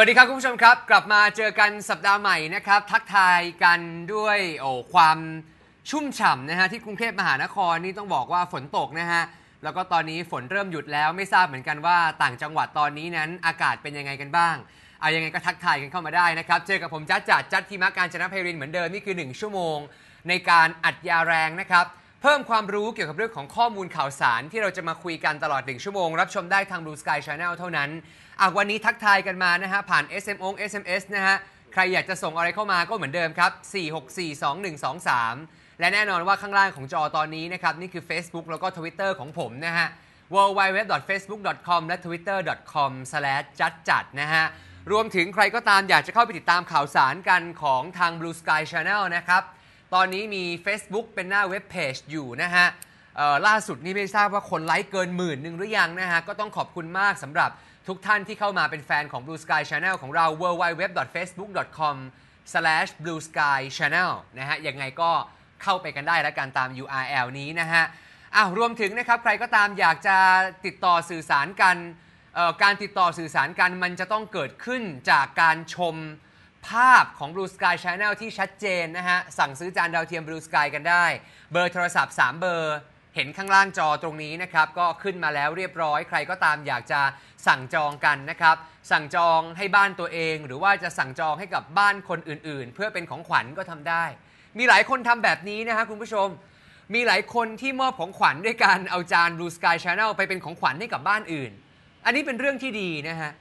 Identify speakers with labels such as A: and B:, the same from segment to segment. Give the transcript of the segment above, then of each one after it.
A: วัสดีครับคุณผู้ชมครับ กลับมาเจอกันสัปดาห์ใหม่นะครับ ทักทายกันด้วยโอ้ความชุ่มฉ่ำนะฮะที่กรุงเทพมหานครนี่ต้องบอกว่าฝนตกนะฮะแล้วก็ตอนนี้ฝนเริ่มหยุดแล้วไม่ทราบเหมือนกันว่าต่างจังหวัดตอนนี้นั้นอากาศเป็นยังไงกันบ้างเอายังไงก็ทักทายกันเข้ามาได้นะครับ เจอกับผมจัดจัดจัดทีมะการชนะเพรินเหมือนเดิมนี่คือ 1 ชั่วโมง ในการอัดยาแรงนะครับเพิ่มความรู้เกี่ยวกับเรื่องของข้อมูลข่าวสารที่เราจะมาคุยกันตลอด 1 ชั่วโมง รับชมได้ทาง Blue Sky Channel เท่านั้น อากวันนี้ทักทายกันมานะฮะ ผ่าน SM อง SMS นะฮะ ใครอยากจะส่งอะไรเข้ามาก็เหมือนเดิมครับ 4642123 และแน่นอนว่าข้างล่างของจอตอนนี้นะครับ นี่คือ Facebook แล้วก็ Twitter ของผมนะฮะ www.facebook.com และ twitter.com j จัดนะฮะรวมถึงใครก็ตามอยากจะเข้าไปติดตามข่าวสารกันของทาง Blue Sky Channel นะครับตอนนี้มี Facebook เป็นหน้าเว็บเพจ อยู่นะฮะ ล่าสุดนี่ไม่ทราบว่าคนไลค์เกินหมื่นหนึ่งหรือยังนะฮะ ก็ต้องขอบคุณมากสำหรับทุกท่านที่เข้ามาเป็นแฟนของ Blue Sky Channel ของเรา www.facebook.com/blueskychannel นะฮะ ยังไงก็เข้าไปกันได้และการตาม URL นี้นะฮะอ้าวรวมถึงนะครับใครก็ตามอยากจะติดต่อสื่อสารกัน การติดต่อสื่อสารกันมันจะต้องเกิดขึ้นจากการชมภาพของ Blue Sky Channel ที่ชัดเจนนะฮะ สั่งซื้อจานดาวเทียม Blue Sky กันได้ เบอร์โทรศัพท์ 3 เบอร์ เห็นข้างล่างจอตรงนี้นะครับ ก็ขึ้นมาแล้วเรียบร้อย ใครก็ตามอยากจะสั่งจองกันนะครับ สั่งจองให้บ้านตัวเอง หรือว่าจะสั่งจองให้กับบ้านคนอื่นๆ เพื่อเป็นของขวัญก็ทำได้ มีหลายคนทำแบบนี้นะฮะคุณผู้ชม มีหลายคนที่มอบของขวัญด้วยการเอาจาน Blue Sky Channel ไปเป็นของขวัญให้กับบ้านอื่น อันนี้เป็นเรื่องที่ดีนะฮะ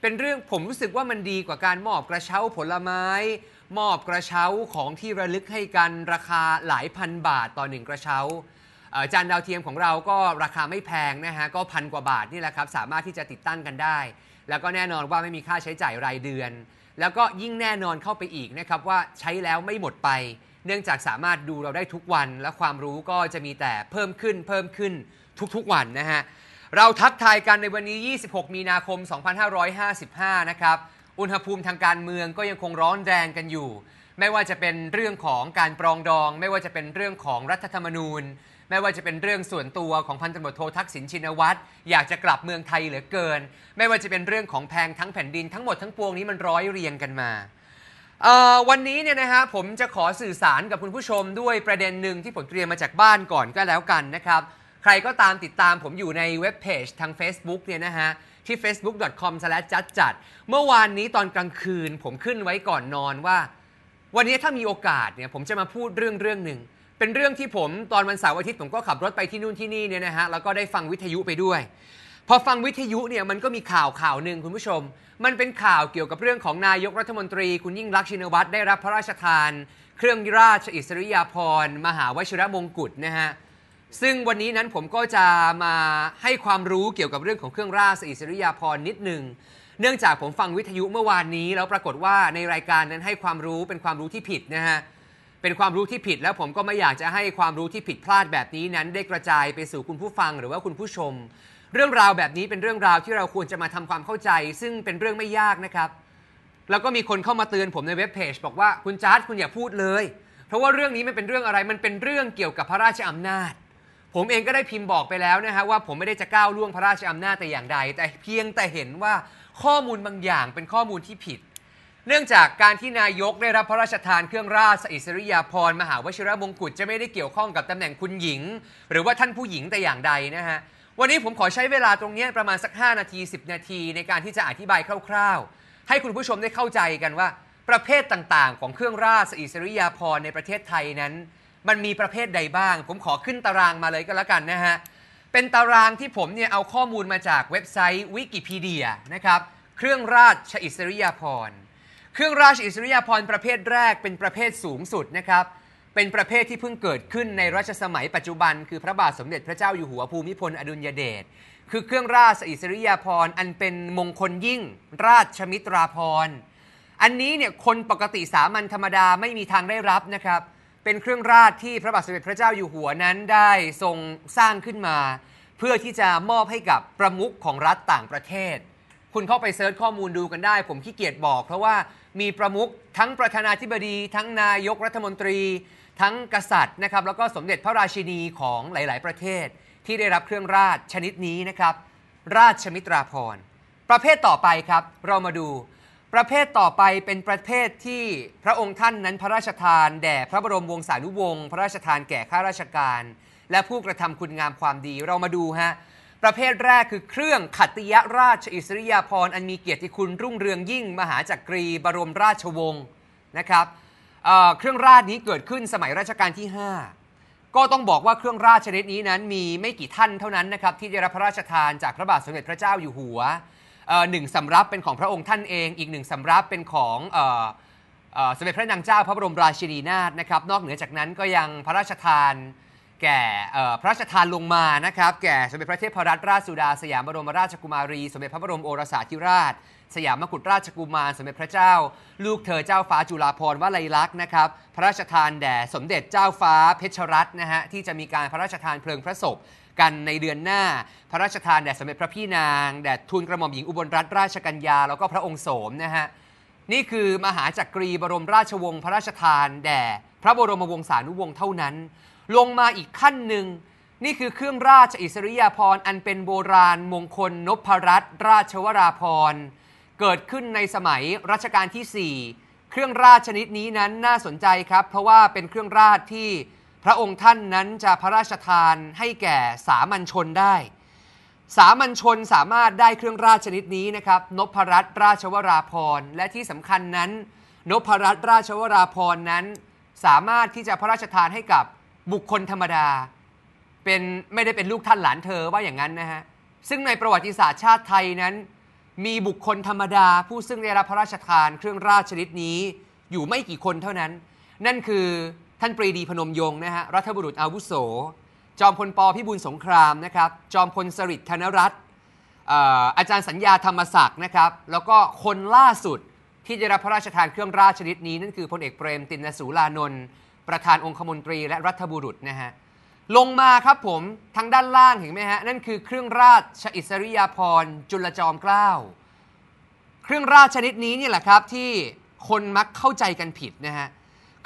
A: เป็นเรื่องผมรู้สึกว่ามันดีกว่าการมอบกระเช้าผลไม้มอบกระเช้าของที่ระลึกให้กันราคาหลายพันบาทต่อหนึ่งกระเช้าจานดาวเทียมของเราก็ราคาไม่แพงนะฮะก็พันกว่าบาทนี่แหละครับ สามารถที่จะติดตั้งกันได้ แล้วก็แน่นอนว่าไม่มีค่าใช้จ่ายรายเดือน แล้วก็ยิ่งแน่นอนเข้าไปอีกนะครับว่าใช้แล้วไม่หมดไป เนื่องจากสามารถดูเราได้ทุกวันและความรู้ก็จะมีแต่เพิ่มขึ้นเพิ่มขึ้นทุกๆ วันนะฮะเราทักทายกันในวันนี้ 26 มีนาคม 2555 นะครับ อุณหภูมิทางการเมืองก็ยังคงร้อนแรงกันอยู่ ไม่ว่าจะเป็นเรื่องของการปรองดอง ไม่ว่าจะเป็นเรื่องของรัฐธรรมนูญ ไม่ว่าจะเป็นเรื่องส่วนตัวของพันตำรวจโททักษิณชินวัตรอยากจะกลับเมืองไทยเหลือเกิน ไม่ว่าจะเป็นเรื่องของแพงทั้งแผ่นดินทั้งหมดทั้งปวงนี้มันร้อยเรียงกันมา วันนี้เนี่ยนะฮะ ผมจะขอสื่อสารกับคุณผู้ชมด้วยประเด็นหนึ่งที่ผมเตรียมมาจากบ้านก่อนก็แล้วกันนะครับใครก็ตามติดตามผมอยู่ในเว็บเพจทาง Facebook เนี่ยนะฮะที่ facebook.com s l a s h จัดจัดเมื่อวานนี้ตอนกลางคืนผมขึ้นไว้ก่อนนอนว่า วันนี้ถ้ามีโอกาสเนี่ยผมจะมาพูดเรื่องเรื่องหนึ่ง เป็นเรื่องที่ผมตอนวันเสาร์อาทิตย์ ผมก็ขับรถไปที่นู่นที่นี่เนี่ยนะฮะแล้วก็ได้ฟังวิทยุไปด้วย พอฟังวิทยุเนี่ยมันก็มีข่าวข่าวหนึ่งคุณผู้ชม มันเป็นข่าวเกี่ยวกับเรื่องของนายกรัฐมนตรี คุณยิ่งรักชินวัตรได้รับพระราชทานเครื่องราชอิสริยาภรณ์ มหาวชิรมงกุฎนะฮะซึ่งวันนี้นั้นผมก็จะมาให้ความรู้เกี่ยวกับเรื่องของเครื่องราชอิสริยาภรณ์นิดหนึ่งเนื่องจากผมฟังวิทยุเมื่อวานนี้ แล้วปรากฏว่าในรายการนั้นให้ความรู้เป็นความรู้ที่ผิดนะฮะ เป็นความรู้ที่ผิดแล้วผมก็ไม่อยากจะให้ความรู้ที่ผิดพลาดแบบนี้นั้น ได้กระจายไปสู่คุณผู้ฟังหรือว่าคุณผู้ชม เรื่องราวแบบนี้เป็นเรื่องราวที่เราควรจะมาทำความเข้าใจ ซึ่งเป็นเรื่องไม่ยากนะครับ แล้วก็มีคนเข้ามาเตือนผมในเว็บเพจบอกว่าคุณจาร์ดคุณอย่าพูดเลย เพราะว่าเรื่องนี้มันเป็นเรื่องอะไร มันเป็นเรื่องเกี่ยวกับพระราชอานาจผมเองก็ได้พิมพ์บอกไปแล้วนะฮะว่าผมไม่ได้จะก้าวล่วงพระราชอำนาจแต่อย่างใด แต่เพียงแต่เห็นว่าข้อมูลบางอย่างเป็นข้อมูลที่ผิด เนื่องจากการที่นายกได้รับพระราชทาน เครื่องราชอิสริยาภรณ์มหาวชิรบมงกุฎจะไม่ได้เกี่ยวข้องกับตำแหน่งคุณหญิง หรือว่าท่านผู้หญิงแต่อย่างใดนะฮะวันนี้ผมขอใช้เวลาตรงนี้ประมาณสัก5นาที 10 นาทีในการที่จะอธิบายคร่าวๆให้คุณผู้ชมได้เข้าใจกันว่า ประเภทต่างๆ ของเครื่องราชอิสริยาภรณ์ในประเทศไทยนั้นมันมีประเภทใดบ้าง ผมขอขึ้นตารางมาเลยก็แล้วกันนะฮะ เป็นตารางที่ผมเนี่ยเอาข้อมูลมาจากเว็บไซต์วิกิพีเดียนะครับ เครื่องราชอิสริยาภรณ์ เครื่องราชอิสริยาภรณ์ประเภทแรกเป็นประเภทสูงสุดนะครับ เป็นประเภทที่เพิ่งเกิดขึ้นในรัชสมัยปัจจุบันคือพระบาทสมเด็จพระเจ้าอยู่หัวภูมิพลอดุลยเดช คือเครื่องราชอิสริยาภรณ์อันเป็นมงคลยิ่งราชมิตราภรณ์ อันนี้เนี่ยคนปกติสามัญธรรมดาไม่มีทางได้รับนะครับเป็นเครื่องราชที่พระบาทสมเด็จพระเจ้าอยู่หัวนั้นได้ทรงสร้างขึ้นมา เพื่อที่จะมอบให้กับประมุขของรัฐต่างประเทศ คุณเข้าไปเซิร์ชข้อมูลดูกันได้ ผมขี้เกียจบอกเพราะว่ามีประมุขทั้งประธานาธิบดี ทั้งนายกรัฐมนตรี ทั้งกษัตริย์นะครับ แล้วก็สมเด็จพระราชินีของหลาย ๆ ประเทศ ที่ได้รับเครื่องราชชนิดนี้นะครับ ราชมิตราภรณ์ประเภทต่อไปครับเรามาดูประเภทต่อไปเป็นประเภทที่พระองค์ท่านนั้นพระราชทานแด่พระบรมวงศานุวงศ์พระราชทานแก่ข้าราชการ และผู้กระทำคุณงามความดี เรามาดูฮะประเภทแรกคือเครื่องขัตติยราชอิสริยาภรณ์อันมีเกียรติคุณ รุ่งเรืองยิ่งมหาจักรีบรมราชวงศ์นะครับเเครื่องราชนี้เกิดขึ้นสมัยรัชกาลที่5ก็ต้องบอกว่าเครื่องราชชนิดนี้นั้น มีไม่กี่ท่านเท่านั้นนะครับ ที่ได้รับพระราชทานจากพระบาทสมเด็จพระเจ้าอยู่หัวหนึ่งสำรับเป็นของพระองค์ท่านเอง อีกหนึ่งสำรับเป็นของสมเด็จพระนางเจ้า พระบรมราชินีนาถนะครับ นอกเหนือจากนั้นก็ยังพระราชทานแก่พระราชทานลงมานะครับแก่สมเด็จพระเทพรัตนราชสุดา สยามบรมราชกุมารี สมเด็จพระบรมโอรสาธิราช สยามมกุฎราชกุมาร สมเด็จพระเจ้า ลูกเธอเจ้าฟ้าจุฬาภรณ์วลัยลักษณ์นะครับพระราชทานแด่สมเด็จเจ้าฟ้าเพชรรัตน์นะฮะที่จะมีการพระราชทานเพลิงพระศพกันในเดือนหน้าพระราชทานแด่สมเด็จพระพี่นางแด่ทูลกระหม่อมหญิงอุบลรัตนราชกัญญาแล้วก็พระองค์โสมนะฮะนี่คือมหาจักรีบรมราชวงศ์พระราชทานแด่พระบรมวงศานุวงศ์เท่านั้น ลงมาอีกขั้นหนึ่งนี่คือเครื่องราชอิสริยาภรณ์อันเป็นโบราณ มงคลนพรัตนราชวราภรณ์เกิดขึ้นในสมัยรัชกาลที่ 4 เครื่องราชชนิดนี้นั้นน่าสนใจครับ เพราะว่าเป็นเครื่องราชที่ระองค์ท่านนั้นจะพระราชทานให้แก่สามัญชนได้ สามัญชนสามารถได้เครื่องราชชนิดนี้นะครับ นพรัตนราชวราพรและที่สำคัญนั้น นพรัตนราชวราพรนั้นสามารถที่จะพระราชทานให้กับบุคคลธรรมดา เป็นไม่ได้เป็นลูกท่านหลานเธอว่าอย่างนั้นนะฮะ ซึ่งในประวัติศาสตร์ชาติไทยนั้น มีบุคคลธรรมดา ผู้ซึ่งได้รับพระราชทานเครื่องราชชนิดนี้อยู่ไม่กี่คนเท่านั้น นั่นคือท่านปรีดีพนมยงค์นะฮะรัฐบุรุษอาวุโส จอมพลปพิบูลสงครามนะครับ จอมพลสฤษดิ์ธนรัตน์อาจารย์สัญญาธรรมศักดิ์นะครับ แล้วก็คนล่าสุดที่ได้รับพระราชทานเครื่องราชชนิดนี้นั่นคือพลเอกเปรมตินสูลานนท์ประธานองคมนตรี และรัฐบุรุษนะฮะลงมาครับผมทางด้านล่างเห็นไหมฮะนั่นคือเครื่องราชอิสริยาภรณ์ จุลจอมเกล้าเครื่องราชชนิดนี้นี่แหละครับที่คนมักเข้าใจกันผิดนะฮะ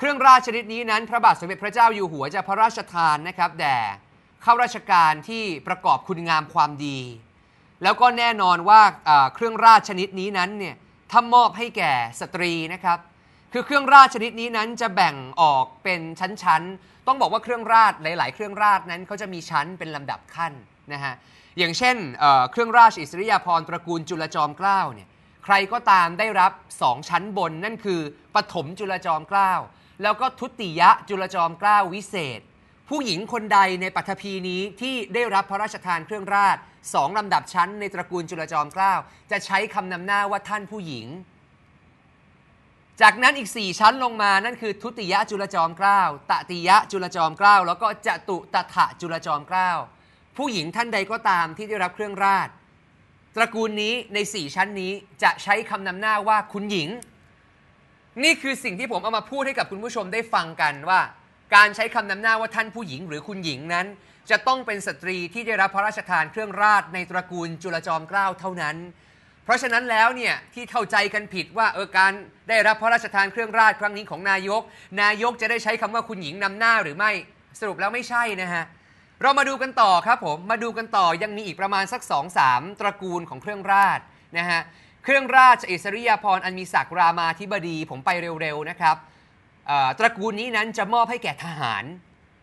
A: เครื่องราชชนิดนี้นั้นพระบาทสมเด็จพระเจ้าอยู่หัวจะพระราชทานนะครับแด่ข้าราชการที่ประกอบคุณงามความดี แล้วก็แน่นอนว่าเครื่องราชชนิดนี้นั้นเนี่ยถ้ามอบให้แก่สตรีนะครับคือเครื่องราชชนิดนี้นั้นจะแบ่งออกเป็นชั้นๆต้องบอกว่าเครื่องราชหลายๆ เครื่องราชนั้นเขาจะมีชั้นเป็นลำดับขั้นนะฮะอย่างเช่นเเครื่องราชอิสริยาภรณ์ตระกูลจุลจอมเกล้าเนี่ยใครก็ตามได้รับสองชั้นบนนั่นคือปฐมจุลจอมเกล้าแล้วก็ทุติยะจุลจอมเกล้าวิเศษ ผู้หญิงคนใดในปัทภีนี้ที่ได้รับพระราชทานเครื่องราช สองลำดับชั้นในตระกูลจุลจอมเกล้าจะใช้คำนำหน้าว่าท่านผู้หญิง จากนั้นอีกสี่ชั้นลงมานั่นคือ ทุติยะจุลจอมเกล้าตติยะจุลจอมเกล้าแล้วก็จตุตถะจุลจอมเกล้าผู้หญิงท่านใดก็ตามที่ได้รับเครื่องราช ตระกูลนี้ในสี่ชั้นนี้จะใช้คำนำหน้าว่าคุณหญิงนี่คือสิ่งที่ผมเอามาพูดให้กับคุณผู้ชมได้ฟังกันว่า การใช้คำนำหน้าว่า ท่านผู้หญิงหรือคุณหญิงนั้น จะต้องเป็นสตรีที่ได้รับพระราชทานเครื่องราชในตระกูลจุลจอมเกล้าเท่านั้น เพราะฉะนั้นแล้วเนี่ยที่เข้าใจกันผิดว่าเออการได้รับพระราชทานเครื่องราชครั้งนี้ของนายก นายกจะได้ใช้คำว่าคุณหญิงนำหน้าหรือไม่สรุปแล้วไม่ใช่นะฮะเรามาดูกันต่อครับผมมาดูกันต่อยังมีอีกประมาณสัก2-3ตระกูลของเครื่องราชนะฮะเครื่องราชอิสริยาภรณ์อันมีศักดิ์รามาธิบดีผมไปเร็วๆนะครับ ตระกูลนี้นั้นจะมอบให้แก่ทหาร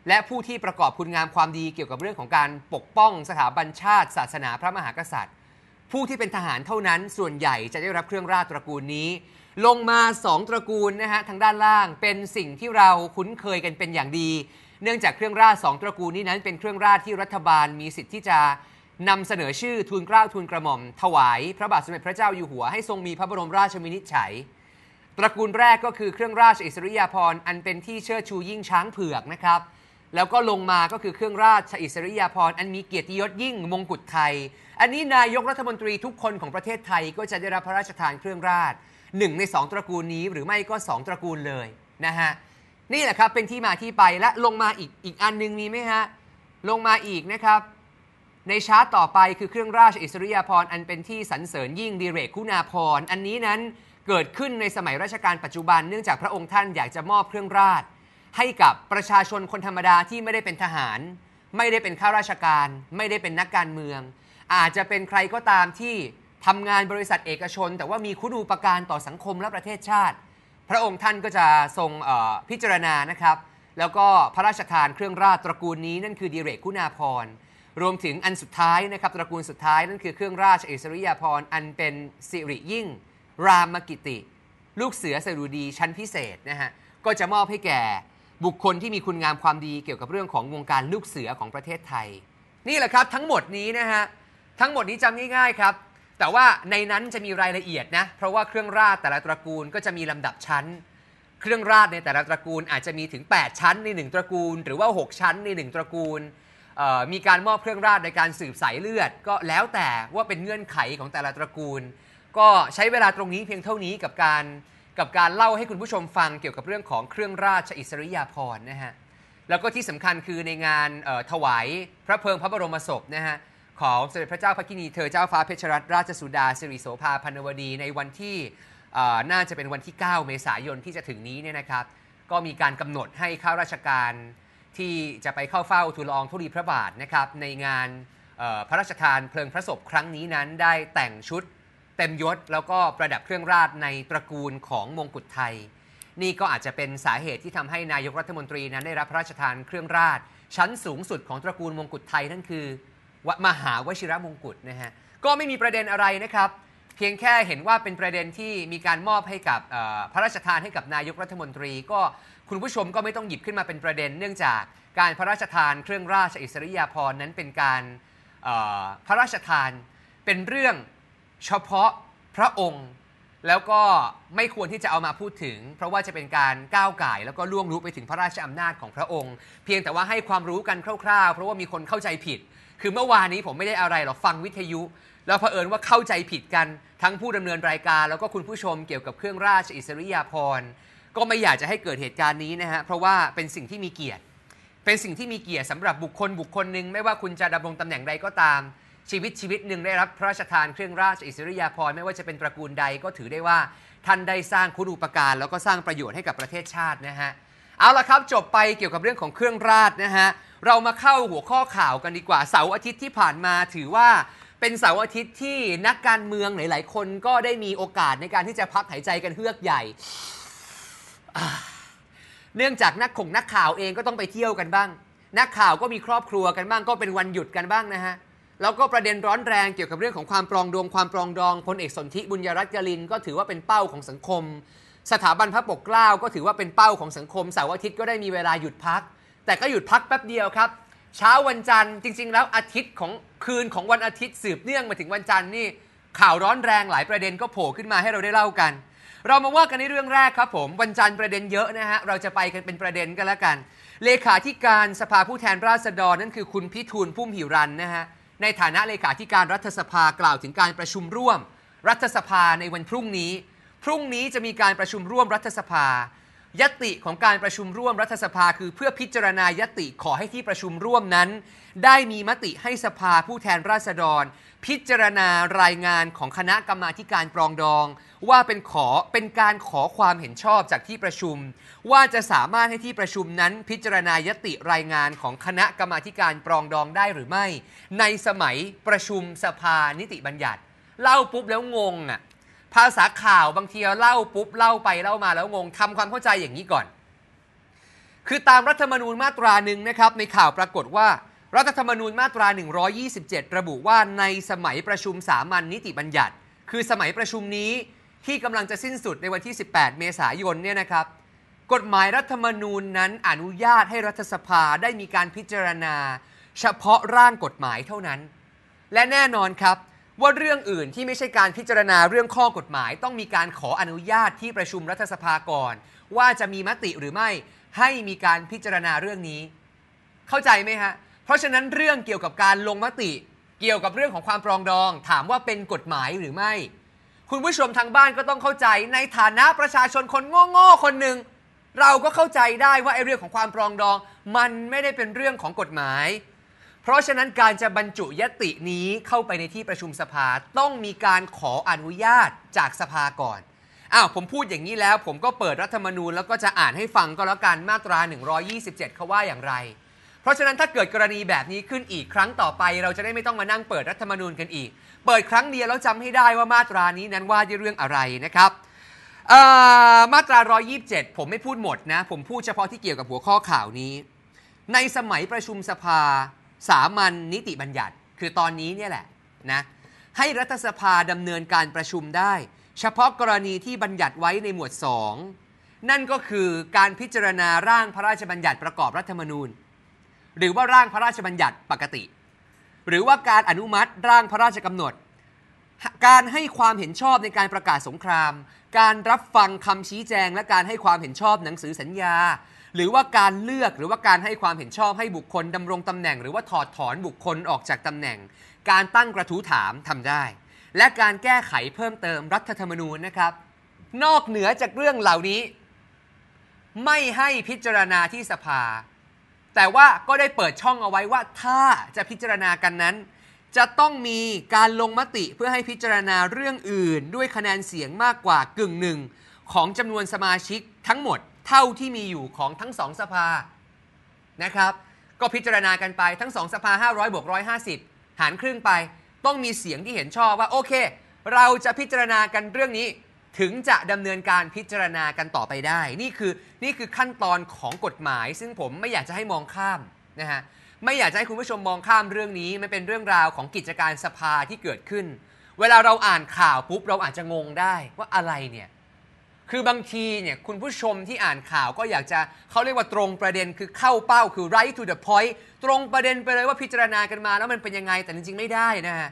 A: และผู้ที่ประกอบคุณงามความดีเกี่ยวกับเรื่องของการปกป้องสถาบันชาติ ศาสนาพระมหากษัตริย์ ผู้ที่เป็นทหารเท่านั้นส่วนใหญ่จะได้รับเครื่องราชตระกูลนี้ ลงมา2ตระกูลนะฮะทางด้านล่างเป็นสิ่งที่เราคุ้นเคยกันเป็นอย่างดี เนื่องจากเครื่องราชสองตระกูลนี้นั้นเป็นเครื่องราชที่รัฐบาลมีสิทธิ์ที่จะนำเสนอชื่อทูลเกล้าทูลกระหม่อมถวาย พระบาทสมเด็จพระเจ้าอยู่หัวให้ทรงมีพระบรมราชวินิจฉัย ตระกูลแรกก็คือเครื่องราชอิสริยาภรณ์อันเป็นที่เชิดชูยิ่งช้างเผือกนะครับ แล้วก็ลงมาก็คือเครื่องราชอิสริยาภรณ์อันมีเกียรติยศยิ่งมงกุฎไทย อันนี้นายกรัฐมนตรีทุกคนของประเทศไทย ก็จะได้รับพระราชทานเครื่องราชหนึ่งในสองตระกูลนี้ หรือไม่ก็สองตระกูลเลยนะฮะนี่แหละครับเป็นที่มาที่ไปและลงมาอีกอีกอันนึงมีไหมฮะลงมาอีกนะครับในชาร์ตต่อไปคือเครื่องราชอิสริยาภรณ์อันเป็นที่สรรเสริญยิ่งดีเรกคุณาภรณ์อันนี้นั้นเกิดขึ้นในสมัยรัชกาลปัจจุบัน เนื่องจากพระองค์ท่านอยากจะมอบเครื่องราช ให้กับประชาชนคนธรรมดาที่ไม่ได้เป็นทหาร ไม่ได้เป็นข้าราชการ ไม่ได้เป็นนักการเมือง อาจจะเป็นใครก็ตามที่ทำงานบริษัทเอกชน แต่ว่ามีคุณูปการต่อสังคมและประเทศชาติ พระองค์ท่านก็จะทรงพิจารณานะครับ แล้วก็พระราชทานเครื่องราชตระกูลนี้นั่นคือดีเรกคุณาภรณ์รวมถึงอันสุดท้ายนะครับ ตระกูลสุดท้าย นั่นคือเครื่องราชอิสริยาภรณ์อันเป็น สิริยิ่ง รามกิติ ลูกเสือสรุดีชั้นพิเศษนะฮะก็จะมอบให้แก่บุคคลที่มีคุณงามความดีเกี่ยวกับเรื่องของวงการลูกเสือของประเทศไทย นี่แหละครับทั้งหมดนี้นะฮะทั้งหมดนี้จำง่ายๆครับ แต่ว่าในนั้นจะมีรายละเอียดนะเพราะว่าเครื่องราชแต่ละตระกูลก็จะมีลำดับชั้น เครื่องราชในแต่ละตระกูลอาจจะมีถึง 8 ชั้นใน 1 ตระกูล หรือว่า 6 ชั้นใน 1 ตระกูลมีการมอบเครื่องราชในการสืบสายเลือด ก็แล้วแต่ว่าเป็นเงื่อนไขของแต่ละตระกูล ก็ใช้เวลาตรงนี้เพียงเท่านี้กับการกับการเล่าให้คุณผู้ชมฟังเกี่ยวกับเรื่องของเครื่องราชอิสริยาภรณ์นะฮะแล้วก็ที่สำคัญคือในงานถวายพระเพลิงพระบรมศพนะฮะของสมเด็จพระเจ้าพระกินีเธอเจ้าฟ้าเพชรรัตนราชสุดา สิริโสภาพันวดี ในวันที่น่าจะเป็นวันที่9เมษายนที่จะถึงนี้เนี่ยนะครับ ก็มีการกำหนดให้ข้าราชการที่จะไปเข้าเฝ้าทูลองธุลีพระบาทนะครับ ในงานพระราชทานเพลิงพระศพครั้งนี้นั้น ได้แต่งชุดเต็มยศ แล้วก็ประดับเครื่องราชในตระกูลของมงกุฎไทย นี่ก็อาจจะเป็นสาเหตุที่ทำให้นายกรัฐมนตรีนั้นได้รับพระราชทานเครื่องราช ชั้นสูงสุดของตระกูลมงกุฎไทยนั่นคือมหาวชิระมงกุฎนะฮะก็ไม่มีประเด็นอะไรนะครับเพียงแค่เห็นว่าเป็นประเด็นที่มีการมอบให้กับพระราชทานให้กับนายกรัฐมนตรีก็คุณผู้ชมก็ไม่ต้องหยิบขึ้นมาเป็นประเด็น เนื่องจากการพระราชทาน เครื่องราชอิสริยาภรณ์นั้นเป็นการพระราชทานเป็นเรื่องเฉพาะพระองค์แล้วก็ไม่ควรที่จะเอามาพูดถึง เพราะว่าจะเป็นการก้าวไก่แล้วก็ล่วงรู้ไปถึงพระราชอำนาจของพระองค์ เพียงแต่ว่าให้ความรู้กันคร่าวๆ เพราะว่ามีคนเข้าใจผิด คือเมื่อวานนี้ผมไม่ได้อะไรหรอกฟังวิทยุแล้วเผอิญว่าเข้าใจผิดกันทั้งผู้ดำเนินรายการ แล้วก็คุณผู้ชมเกี่ยวกับเครื่องราชอิสริยาภรณ์ ก็ไม่อยากจะให้เกิดเหตุการณ์นี้นะฮะเพราะว่าเป็นสิ่งที่มีเกียรติ เป็นสิ่งที่มีเกียรติสำหรับบุคคลบุคคลหนึ่งไม่ว่าคุณจะดำรงตำแหน่งใดก็ตาม ชีวิตชีวิตหนึ่งได้รับพระราชทานเครื่องราชอิสริยาภรณ์ไม่ว่าจะเป็นตระกูลใดก็ถือได้ว่าท่านได้สร้างคุณูปการ แล้วก็สร้างประโยชน์ให้กับประเทศชาตินะฮะเอาละครับจบไปเกี่ยวกับเรื่องของเครื่องราชนะฮะเรามาเข้าหัวข้อข่าวกันดีกว่าเสาร์อาทิตย์ที่ผ่านมาถือว่าเป็นเสาร์อาทิตย์ที่นักการเมืองหลาย ๆ คนก็ได้มีโอกาสในการที่จะพักหายใจกันเฮือกใหญ่ เนื่องจากนักข่งนักข่าวเองก็ต้องไปเที่ยวกันบ้าง นักข่าวก็มีครอบครัวกันบ้างก็เป็นวันหยุดกันบ้างนะฮะ แล้วก็ประเด็นร้อนแรงเกี่ยวกับเรื่องของความปรองดวงความปรองดองพลเอกสนธิบุญยรัตน์กลินก็ถือว่าเป็นเป้าของสังคม สถาบันพระปกเกล้าก็ถือว่าเป็นเป้าของสังคมเสาร์อาทิตย์ก็ได้มีเวลาหยุดพัก แต่ก็หยุดพักแป๊บเดียวครับเช้าวันจันทร์จริงๆแล้วอาทิตย์ของคืนของวันอาทิตย์สืบเนื่องมาถึงวันจันทร์นี่ข่าวร้อนแรงหลายประเด็นก็โผล่ขึ้นมาให้เราได้เล่ากัน เรามาว่ากันในเรื่องแรกครับผมวันจันทร์ประเด็นเยอะนะฮะเราจะไปกันเป็นประเด็นกันแล้วกัน เลขาธิการสภาผู้แทนราษฎรนั่นคือคุณพิทูลพุ่มหิรันนะฮะในฐานะเลขาธิการรัฐสภากล่าวถึงการประชุมร่วมรัฐสภาในวันพรุ่งนี้พรุ่งนี้จะมีการประชุมร่วมรัฐสภายติของการประชุมร่วมรัฐสภาคือเพื่อพิจารณายติขอให้ที่ประชุมร่วมนั้น ได้มีมติให้สภาผู้แทนราษฎร พิจารณารายงานของคณะกรรมาการปรองดอง ว่าเป็นขอเป็นการขอความเห็นชอบจากที่ประชุม ว่าจะสามารถให้ที่ประชุมนั้นพิจารณายติรายงานของคณะกรรมาการ ปรองดองได้หรือไม่ ในสมัยประชุมสภานิติบัญญัติ เล่าปุ๊บแล้วงงอ่ะภาษาข่าวบางทีเราเล่าปุ๊บเล่าไปเล่ามาแล้วงงทำความเข้าใจอย่างนี้ก่อน คือตามรัฐธรรมนูญมาตราหนึ่งนะครับในข่าวปรากฏว่า รัฐธรรมนูญมาตรา 127 ระบุว่าในสมัยประชุมสามัญนนิติบัญญัติ คือสมัยประชุมนี้ที่กำลังจะสิ้นสุดในวันที่ 18 เมษายนเนี่ยนะครับ กฎหมายรัฐธรรมนูญนั้นอนุญาตให้รัฐสภาได้มีการพิจารณา เฉพาะร่างกฎหมายเท่านั้น และแน่นอนครับว่าเรื่องอื่นที่ไม่ใช่การพิจารณาเรื่องข้อกฎหมายต้องมีการขออนุญาตที่ประชุมรัฐสภาก่อน ว่าจะมีมติหรือไม่ให้มีการพิจารณาเรื่องนี้ เข้าใจไหมฮะเพราะฉะนั้นเรื่องเกี่ยวกับการลงมติเกี่ยวกับเรื่องของความปรองดอง ถามว่าเป็นกฎหมายหรือไม่ คุณผู้ชมทางบ้านก็ต้องเข้าใจในฐานะประชาชนคนโง่ๆคนหนึ่งเราก็เข้าใจได้ว่าไอ้เรื่องของความปรองดอง มันไม่ได้เป็นเรื่องของกฎหมายพราะฉะนั้นการจะบรรจุยตินี้เข้าไปในที่ประชุมสภาต้องมีการขออนุญาตจากสภาก่อน อ้าวผมพูดอย่างนี้แล้ว ผมก็เปิดรัฐธรรมนูญแล้วก็จะอ่านให้ฟังก็แล้วกัน มาตรา 127เขาว่าอย่างไร เพราะฉะนั้นถ้าเกิดกรณีแบบนี้ขึ้นอีกครั้งต่อไป เราจะได้ไม่ต้องมานั่งเปิดรัฐธรรมนูญกันอีกเปิดครั้งเดียวแล้วจำให้ได้ว่ามาตรานี้นั้นว่าด้วยเรื่องอะไรนะครับ มาตรา127 ผมไม่พูดหมดนะผมพูดเฉพาะที่เกี่ยวกับหัวข้อข่าวนี้ ในสมัยประชุมสภาสามัญนิติบัญญัติคือตอนนี้เนี่ยแหละนะให้รัฐสภาดำเนินการประชุมได้ เฉพาะกรณีที่บัญญัติไว้ในหมวด2นั่นก็คือการพิจารณาร่างพระราชบัญญัติประกอบรัฐธรรมนูญ หรือว่าร่างพระราชบัญญัติปกติ หรือว่าการอนุมัติร่างพระราชกำหนด การให้ความเห็นชอบในการประกาศสงคราม การรับฟังคำชี้แจง และการให้ความเห็นชอบหนังสือสัญญาหรือว่าการเลือกหรือว่าการให้ความเห็นชอบให้บุคคลดำรงตำแหน่งหรือว่าถอดถอนบุคคลออกจากตำแหน่ง การตั้งกระทู้ถามทำได้ และการแก้ไขเพิ่มเติมรัฐธรรมนูญนะครับ นอกเหนือจากเรื่องเหล่านี้ ไม่ให้พิจารณาที่สภา แต่ว่าก็ได้เปิดช่องเอาไว้ว่าถ้าจะพิจารณากันนั้น จะต้องมีการลงมติเพื่อให้พิจารณาเรื่องอื่นด้วยคะแนนเสียงมากกว่ากึ่งหนึ่งของจำนวนสมาชิกทั้งหมดเท่าที่มีอยู่ของทั้งสองสภานะครับก็พิจารณากันไปทั้งสองสภา 500บวก150 หารครึ่งไปต้องมีเสียงที่เห็นชอบว่าโอเค เราจะพิจารณากันเรื่องนี้ถึงจะดำเนินการพิจารณากันต่อไปได้ นี่คือนี่คือขั้นตอนของกฎหมายซึ่งผมไม่อยากจะให้มองข้ามนะฮะไม่อยากจะให้คุณผู้ชมมองข้ามเรื่องนี้มันเป็นเรื่องราวของกิจการสภาที่เกิดขึ้น เวลาเราอ่านข่าวปุ๊บเราอาจจะงงได้ว่าอะไรเนี่ยคือบางทีเนี่ยคุณผู้ชมที่อ่านข่าวก็อยากจะเขาเรียกว่าตรงประเด็นคือเข้าเป้าคือ right to the point ตรงประเด็นไปเลยว่าพิจารณากันมาแล้วมันเป็นยังไงแต่จริงๆ ไม่ได้นะฮะ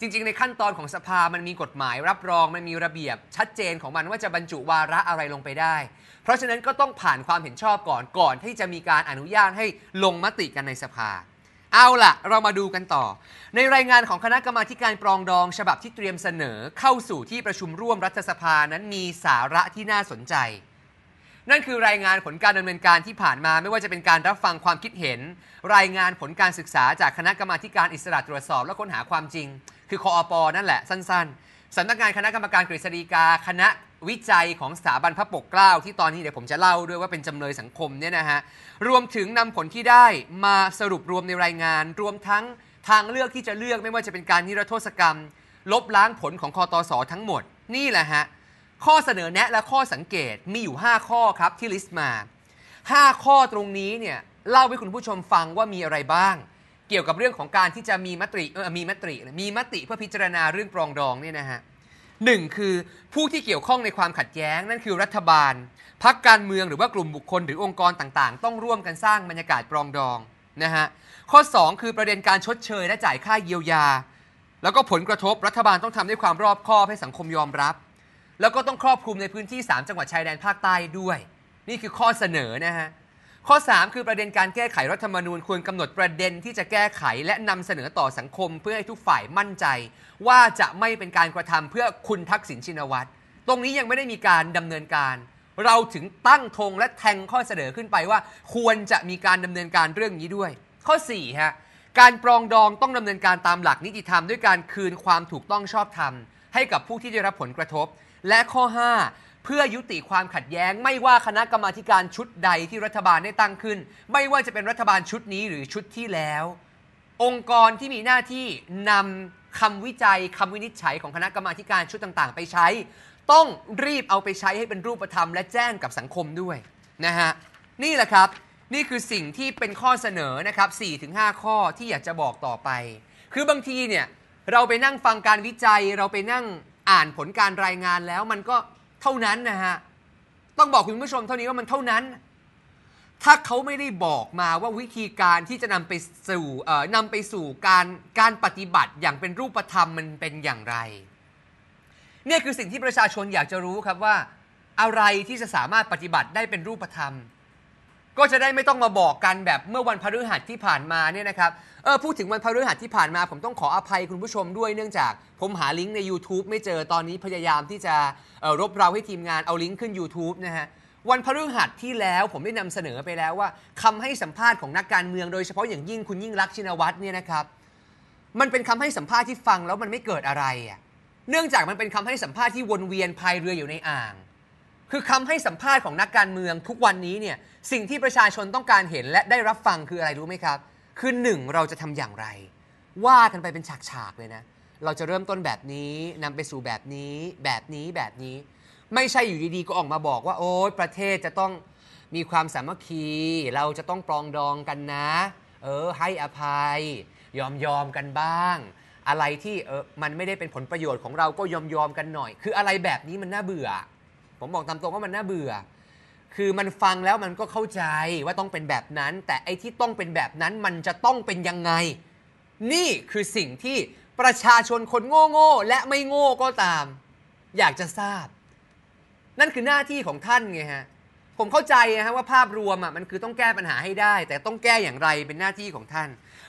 A: จริงๆ ในขั้นตอนของสภามันมีกฎหมายรับรอง มันมีระเบียบ ชัดเจนของมันว่าจะบรรจุวาระอะไรลงไปได้ เพราะฉะนั้นก็ต้องผ่านความเห็นชอบก่อนก่อนที่จะมีการอนุญาตให้ลงมติกันในสภาเอาล่ะ เรามาดูกันต่อ ในรายงานของคณะกรรมาการปรองดอง ฉบับที่เตรียมเสนอ เข้าสู่ที่ประชุมร่วมรัฐสภานั้นมีสาระที่น่าสนใจ นั่นคือรายงานผลการดำเนินการที่ผ่านมาไม่ว่าจะเป็นการรับฟังความคิดเห็น รายงานผลการศึกษา จากคณะกรรมาการอิสระตรวจสอบและค้นหาความจริง คือคอปนั่นแหละสั้นๆสำนักงานคณะกรรมการกฤษฎีกาคณะวิจัยของสถาบันพระปกเกล้าที่ตอนนี้เดี๋ยวผมจะเล่าด้วยว่าเป็นจำเลยสังคมเนี่ยนะฮะรวมถึงนำผลที่ได้มาสรุปรวมในรายงาน รวมทั้งทางเลือกที่จะเลือกไม่ว่าจะเป็นการนิรโทษกรรม ลบล้างผลของคอตอสอทั้งหมดนี่แหละฮะ ข้อเสนอแนะและข้อสังเกตมีอยู่ 5 ข้อครับที่ลิสต์มา 5 ข้อตรงนี้เนี่ยเล่าให้คุณผู้ชมฟังว่ามีอะไรบ้าง เกี่ยวกับเรื่องของการที่จะมีมติมีมติมีมติเพื่อพิจารณาเรื่องปรองดองเนี่ยนะฮะหนึ่งคือผู้ที่เกี่ยวข้องในความขัดแย้ง นั่นคือรัฐบาล พักการเมืองหรือว่ากลุ่มบุคคลหรือองค์กรต่างๆ ต้องร่วมกันสร้างบรรยากาศปรองดองนะฮะข้อ 2 คือประเด็นการชดเชย และจ่ายค่าเยียวยา แล้วก็ผลกระทบรัฐบาลต้องทำด้วยความรอบคอบให้สังคมยอมรับ แล้วก็ต้องครอบคลุมในพื้นที่ 3 จังหวัดชายแดนภาคใต้ด้วย นี่คือข้อเสนอนะฮะข้อ 3 คือประเด็นการแก้ไขรัฐธรรมนูญควรกำหนดประเด็นที่จะแก้ไข และนำเสนอต่อสังคมเพื่อให้ทุกฝ่ายมั่นใจว่าจะไม่เป็นการกระทำเพื่อคุณทักษิณชินวัตร ตรงนี้ยังไม่ได้มีการดำเนินการ เราถึงตั้งธงและแทงข้อเสนอขึ้นไปว่า ควรจะมีการดำเนินการเรื่องนี้ด้วย ข้อ4ฮะการปรองดองต้องดำเนินการตามหลักนิติธรรมด้วยการคืนความถูกต้องชอบธรรม ให้กับผู้ที่ได้รับผลกระทบ และข้อ 5 เพื่อยุติความขัดแย้งไม่ว่าคณะกรรมาการชุดใดที่รัฐบาลได้ตั้งขึ้น ไม่ว่าจะเป็นรัฐบาลชุดนี้หรือชุดที่แล้ว องค์กรที่มีหน้าที่นำคำวิจัยคำวินิจฉัยของคณะกรรมาการชุดต่าง ๆ ไปใช้ ต้องรีบเอาไปใช้ให้เป็นรูปธรรมและแจ้งกับสังคมด้วยนะฮะนี่แหละครับนี่คือสิ่งที่เป็นข้อเสนอนะครับ 4-5 ข้อที่อยากจะบอกต่อไป คือบางทีเนี่ยเราไปนั่งฟังการวิจัยเราไปนั่งอ่านผลการรายงานแล้วมันก็เท่านั้นนะฮะต้องบอกคุณผู้ชมเท่านี้ว่ามันเท่านั้นถ้าเขาไม่ได้บอกมาว่าวิธีการที่จะนำไปสู่เออ่นำไปสู่การการปฏิบัติอย่างเป็นรูปธรรมมันเป็นอย่างไร เนี่ยคือสิ่งที่ประชาชนอยากจะรู้ครับว่าอะไรที่จะสามารถปฏิบัติได้เป็นรูปธรรม ก็จะได้ไม่ต้องมาบอกกันแบบเมื่อวันพฤหัสที่ผ่านมาเนี่ยนะครับเออพูดถึงวันพฤหัสที่ผ่านมา ผมต้องขออภัยคุณผู้ชมด้วยเนื่องจากผมหาลิงก์ใน YouTube ไม่เจอตอนนี้พยายามที่จะรบเราให้ทีมงานเอาลิงก์ขึ้น YouTube นะฮะวันพฤหัสที่แล้วผมได้นำเสนอไปแล้วว่าคำให้สัมภาษณ์ของนักการเมืองโดยเฉพาะอย่างยิ่งคุณยิ่งรักชินวัตรเนี่ยนะครับ มันเป็นคำให้สัมภาษณ์ที่ฟังแล้วมันไม่เกิดอะไรอ่ะเนื่องจากมันเป็นคำให้สัมภาษณ์ที่วนเวียนพายเรืออยู่ในอ่าง คือคำให้สัมภาษณ์ของนักการเมืองทุกวันนี้เนี่ยสิ่งที่ประชาชนต้องการเห็นและได้รับฟังคืออะไรรู้ไหมครับคือหนึ่งเราจะทำอย่างไร ว่ากันไปเป็นฉากๆเลยนะเราจะเริ่มต้นแบบนี้นำไปสู่แบบนี้แบบนี้แบบนี้ไม่ใช่อยู่ดี ๆ ก็ออกมาบอกว่า โอ๊ยประเทศจะต้องมีความสามัคคี เราจะต้องปรองดองกันนะ เออให้อภัย ยอมยอมกันบ้าง อะไรที่เออมันไม่ได้เป็นผลประโยชน์ของเราก็ยอมยอมกันหน่อย คืออะไรแบบนี้มันน่าเบื่อ ผมบอกตามตรงว่ามันน่าเบื่อ คือมันฟังแล้วมันก็เข้าใจว่าต้องเป็นแบบนั้น แต่ไอ้ที่ต้องเป็นแบบนั้นมันจะต้องเป็นยังไง นี่คือสิ่งที่ประชาชนคนโง่โง่และไม่โง่ก็ตาม อยากจะทราบนั่นคือหน้าที่ของท่านไงฮะ ผมเข้าใจนะฮะว่าภาพรวมอ่ะมันคือต้องแก้ปัญหาให้ได้ แต่ต้องแก้อย่างไรเป็นหน้าที่ของท่าน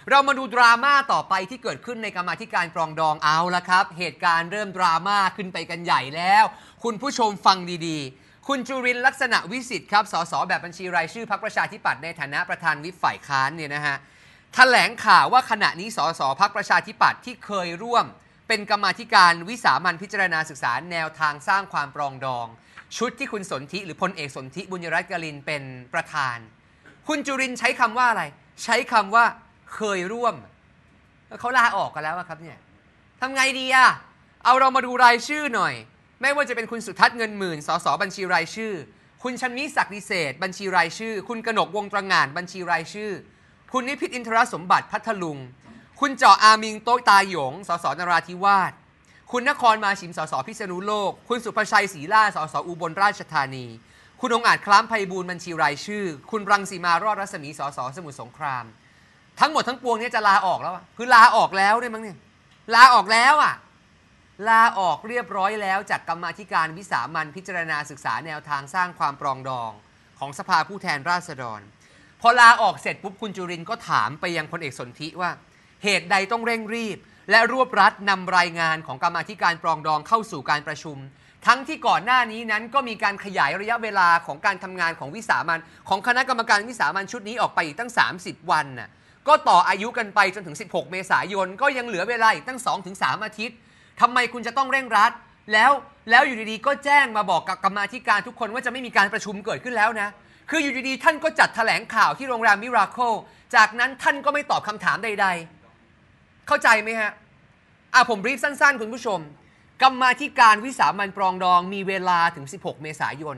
A: เรามาดูดราม่าต่อไปที่เกิดขึ้นในกรรมธิการปรองดองเอาละครับ เหตุการณ์เริ่มดราม่าขึ้นไปกันใหญ่แล้ว คุณผู้ชมฟังดีๆ คุณจุรินลักษณะวิสิทธิ์ครับสสแบบบัญชีรายชื่อพักประชาธิปัตย์ในฐานะประธานวิฝ่ายค้านเนี่ยนะฮะถแถลงข่าวว่าขณะนี้สสพักประชาธิปัตย์ที่เคยร่วม เป็นกรรมธิการวิสามันพิจารณาศึกษาแนวทางสร้างความปรองดองชุดที่คุณสนธิหรือพลเอกสนธิบุญรัตน์กลินเป็นประธาน คุณจุรินใช้คำว่าอะไร ใช้คำว่าเคยร่วม เขาลาออกกันแล้วครับเนี่ยทำไงดีอะเอาเรามาดูรายชื่อหน่อย ไม่ว่าจะเป็นคุณสุทัศน์เงินหมื่นสสบัญชีรายชื่อ คุณชันมิศักดิเศษบัญชีรายชื่อ คุณกนกวงตรงาน บัญชีรายชื่อ คุณนิพิษอินทรสมบัติพัทลุง คุณเจาะอามิงโต๊ตาหยงสสนราธิวาสคุณนครมาชิมสสพิษณุโลก คุณสุภชัยศรีล่าสสอุบลราชธานี คุณองอาจคล้ามไพบูลบัญชีรายชื่อ คุณรังสีมารอดรัศมีสสสมุทรสงคราม ทั้งหมดทั้งปวงนี้จะลาออกแล้วคือลาออกแล้วเนี่ยมั้งเนี่ยลาออกแล้วอ่ะ ลาออกเรียบร้อยแล้วจากกรรมธิการวิสามันพิจารณาศึกษาแนวทางสร้างความปรองดองของสภาผู้แทนราษฎรพอลาออกเสร็จปุ๊บคุณจุรินก็ถามไปยังพลเอกสนธิว่า เหตุใดต้องเร่งรีบและรวบรัดนำรายงานของกรรมาธิการปรองดองเข้าสู่การประชุม ทั้งที่ก่อนหน้านี้นั้นก็มีการขยายระยะเวลาของการทำงานของวิสามันของคณะกรรมการวิสามันชุดนี้ออกไปอีกตั้ง 30 วันน่ะ ก็ต่ออายุกันไปจนถึง 16 เมษายนก็ยังเหลือเวลาอีกตั้ง2-3อาทิตย์ทำไมคุณจะต้องเร่งรัด แล้วแล้วอยู่ดีๆก็แจ้งมาบอกกับกรรมาธิการทุกคนว่าจะไม่มีการประชุมเกิดขึ้นแล้วนะ คืออยู่ดีๆท่านก็จัดแถลงข่าวที่โรงแรมมิราเคิล จากนั้นท่านก็ไม่ตอบคำถามใด ๆเข้าใจไหมฮะ อ่าผมรีบสั้นๆ คุณผู้ชม กรรมาธิการวิสามันปรองดองมีเวลาถึง 16 เมษายน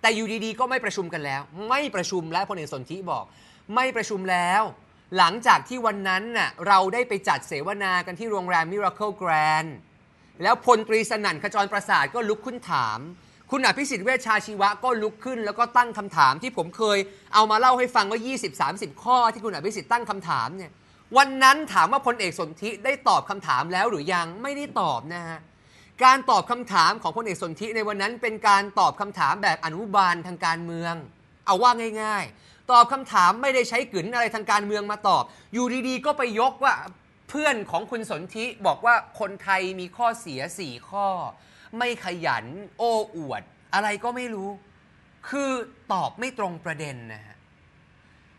A: แต่อยู่ดีๆก็ไม่ประชุมกันแล้ว ไม่ประชุมและพลเอกสนธิบอกไม่ประชุมแล้ว หลังจากที่วันนั้นน่ะเราได้ไปจัดเสวนากันที่โรงแรมมิราเคิลแกรนด์แล้วพลตรีสนั่นขจรประสาทก็ลุกขึ้นถาม คุณอภิสิทธิ์เวชชาชีวะก็ลุกขึ้นแล้วก็ตั้งคำถาม ที่ผมเคยเอามาเล่าให้ฟังว่า 20-30 ข้อ ที่คุณอภิสิทธิ์ตั้งคำถามเนี่ยวันนั้นถามว่าพลเอกสนธิได้ตอบคำถามแล้วหรือยังไม่ได้ตอบนะฮะการตอบคำถามของพลเอกสนธิในวันนั้น เป็นการตอบคำถามแบบอนุบาลทางการเมือง เอาว่าง่ายๆ ตอบคำถามไม่ได้ใช้กลืนอะไรทางการเมืองมาตอบ อยู่ดีๆ ก็ไปยกว่าเพื่อนของคุณสนธิบอกว่าคนไทยมีข้อเสียสี่ข้อ ไม่ขยันโอ้อวด อะไรก็ไม่รู้ คือตอบไม่ตรงประเด็นนะ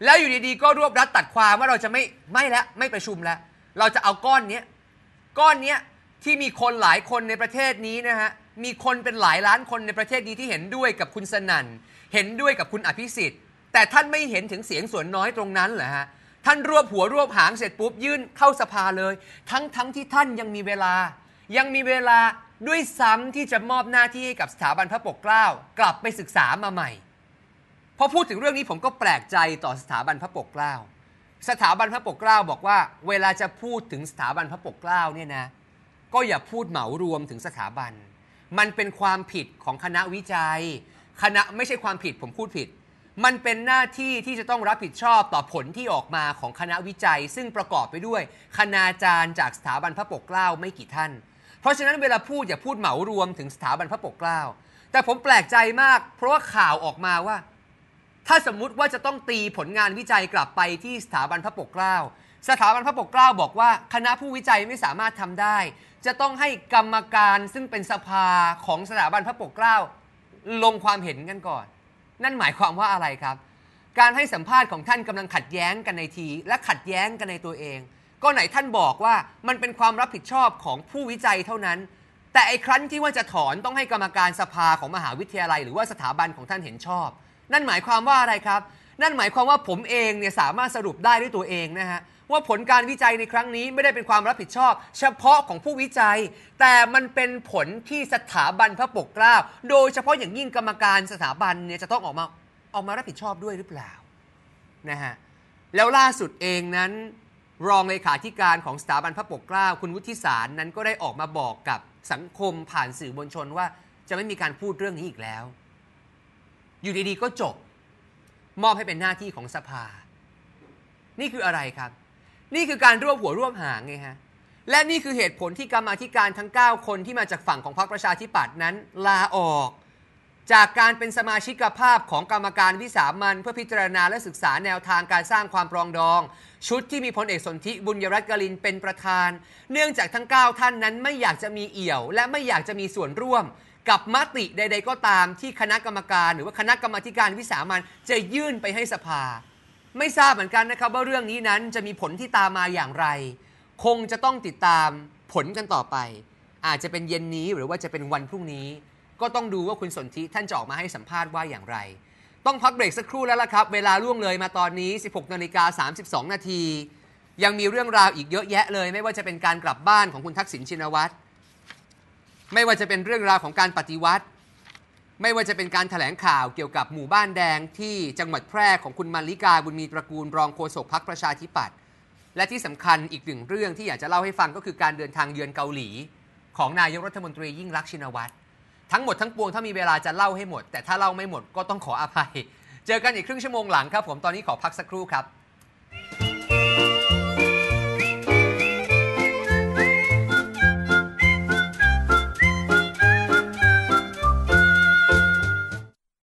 A: แล้วอยู่ดี ๆก็รวบรัดตัดความว่าเราจะไม่ไม่แล้วไม่ประชุมแล้ว เราจะเอาก้อนเนี้ยก้อนเนี้ยที่มีคนหลายคนในประเทศนี้นะฮะ มีคนเป็นหลายล้านคนในประเทศนี้ที่เห็นด้วยกับคุณสนั่น เห็นด้วยกับคุณอภิสิทธิ์แต่ท่านไม่เห็นถึงเสียงส่วนน้อยตรงนั้นเหรอฮะท่านรวบหัวรวบหางเสร็จปุ๊บยื่นเข้าสภาเลย ทั้งทั้งที่ท่านยังมีเวลา ยังมีเวลาด้วยซ้ำที่จะมอบหน้าที่ให้กับสถาบันพระปกเกล้ากลับไปศึกษามาใหม่พอพูดถึงเรื่องนี้ผมก็แปลกใจต่อสถาบันพระปกเกล้า สถาบันพระปกเกล้าบอกว่าเวลาจะพูดถึงสถาบันพระปกเกล้าเนี่ยนะ ก็อย่าพูดเหมารวมถึงสถาบัน มันเป็นความผิดของคณะวิจัย คณะไม่ใช่ความผิดผมพูดผิด มันเป็นหน้าที่ที่จะต้องรับผิดชอบต่อผลที่ออกมาของคณะวิจัย ซึ่งประกอบไปด้วย คณาจารย์จากสถาบันพระปกเกล้าไม่กี่ท่าน เพราะฉะนั้นเวลาพูดอย่าพูดเหมารวมถึงสถาบันพระปกเกล้า แต่ผมแปลกใจมากเพราะว่าข่าวออกมาว่าถ้าสมมุติว่าจะต้องตีผลงานวิจัยกลับไปที่สถาบันพระปกเกล้า สถาบันพระปกเกล้าบอกว่าคณะผู้วิจัยไม่สามารถทำได้ จะต้องให้กรรมการซึ่งเป็นสภาของสถาบันพระปกเกล้า ลงความเห็นกันก่อน นั่นหมายความว่าอะไรครับ การให้สัมภาษณ์ของท่านกำลังขัดแย้งกันในที และขัดแย้งกันในตัวเอง ก็ไหนท่านบอกว่ามันเป็นความรับผิดชอบของผู้วิจัยเท่านั้น แต่ไอ้ครั้นที่ว่าจะถอนต้องให้กรรมการสภาของมหาวิทยาลัย หรือว่าสถาบันของท่านเห็นชอบนั่นหมายความว่าอะไร ครับ นั่นหมายความว่าผมเอง เนี่ย สามารถสรุปได้ด้วยตัวเองนะฮะว่าผลการวิจัยในครั้งนี้ไม่ได้เป็นความรับผิดชอบ เฉพาะของผู้วิจัย แต่มันเป็นผลที่สถาบันพระปกเกล้าโดยเฉพาะอย่างยิ่งกรรมการสถาบันเนี่ยจะต้องออกมาออกมารับผิดชอบด้วยหรือเปล่านะฮะแล้วล่าสุดเองนั้น รองเลขาธิการของสถาบันพระปกเกล้าคุณวุฒิสารนั้นก็ได้ออกมาบอกกับสังคมผ่านสื่อมวลชนว่าจะไม่มีการพูดเรื่องนี้อีกแล้วอยู่ดีๆก็จบ มอบให้เป็นหน้าที่ของสภา นี่คืออะไรครับ นี่คือการร่วมหัวร่วมหางไงฮะ และนี่คือเหตุผลที่กรรมธิการทั้ง 9 คนที่มาจากฝั่งของพรรคประชาธิปัตย์นั้น ลาออก จากการเป็นสมาชิกภาพของกรรมการวิสามันเพื่อพิจารณาและศึกษาแนวทางการสร้างความปรองดอง ชุดที่มีพลเอกสนธิบุญยรัตน์กลินเป็นประธาน เนื่องจากทั้ง9ท่านนั้น ไม่อยากจะมีเอี่ยว และไม่อยากจะมีส่วนร่วมกับมติใดๆก็ตามที่คณะกรรมการ หรือว่าคณะกรรมการวิสามันจะยื่นไปให้สภา ไม่ทราบเหมือนกันนะครับว่าเรื่องนี้นั้นจะมีผลที่ตามมาอย่างไร คงจะต้องติดตามผลกันต่อไป อาจจะเป็นเย็นนี้หรือว่าจะเป็นวันพรุ่งนี้ ก็ต้องดูว่าคุณสนธิท่านจะออกมาให้สัมภาษณ์ว่าอย่างไร ต้องพักเบรกสักครู่แล้วล่ะครับ เวลาล่วงเลยมาตอนนี้ 16 นาฬิกา32 นาทียังมีเรื่องราวอีกเยอะแยะเลย ไม่ว่าจะเป็นการกลับบ้านของคุณทักษิณชินวัตรไม่ว่าจะเป็นเรื่องราวของการปฏิวัติ ไม่ว่าจะเป็นการถแถลงข่าวเกี่ยวกับหมู่บ้านแดงที่จังหวัดแพร่ของคุณมาริกาบุญมีตระกูลรองโฆษกพักประชาธิปัตย์และที่สำคัญอีกหนึ่งเรื่องที่อยากจะเล่าให้ฟังก็คือการเดินทางเยือนเกาหลี ของนายกรัฐมนตรียิ่งรักชินวัตรทั้งหมดทั้งปวงถ้ามีเวลาจะเล่าให้หมดแต่ถ้าเล่าไม่หมดก็ต้องขออภัย เจอกันอีกครึ่งชั่วโมงหลังครับผมตอนนี้ขอพักสักครู่ครับ